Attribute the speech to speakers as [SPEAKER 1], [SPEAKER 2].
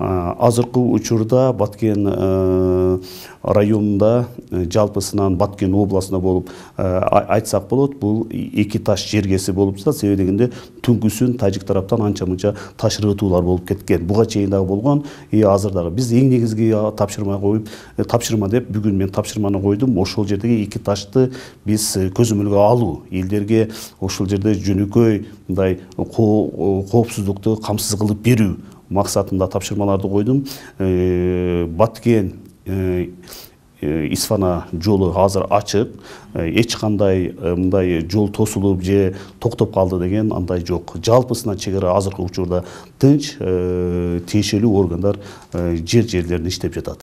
[SPEAKER 1] Э, азыркы учурда баткен э, районунда э, жалпысынан баткен областында болып айтсак болот бул эки таш жергеси болуп жатат себеби дегенде түнкүсүн тажик тараптан анча мынча таш ыргытуулар болуп кеткен буга чейин дагы болгон и азыр дагы биз эң негизги тапшырма коюп тапшырма деп бүгүн мен тапшырманы койдум ошол жердеги эки ташты биз көзөмөлгө алуу элдерге ошол жерде жөнөкөй мындай коопсуздукту камсыз кылып берүү мақсатында тапшырмаларды қойдым э, баткен э, э, исфана жолы азыр ачык эч мындай жол тосулуп же токтоп калды деген андай жок жалпысынан чек ара азыркы учурда тынч тиешелүү органдар жер жерлерін иштеп жатат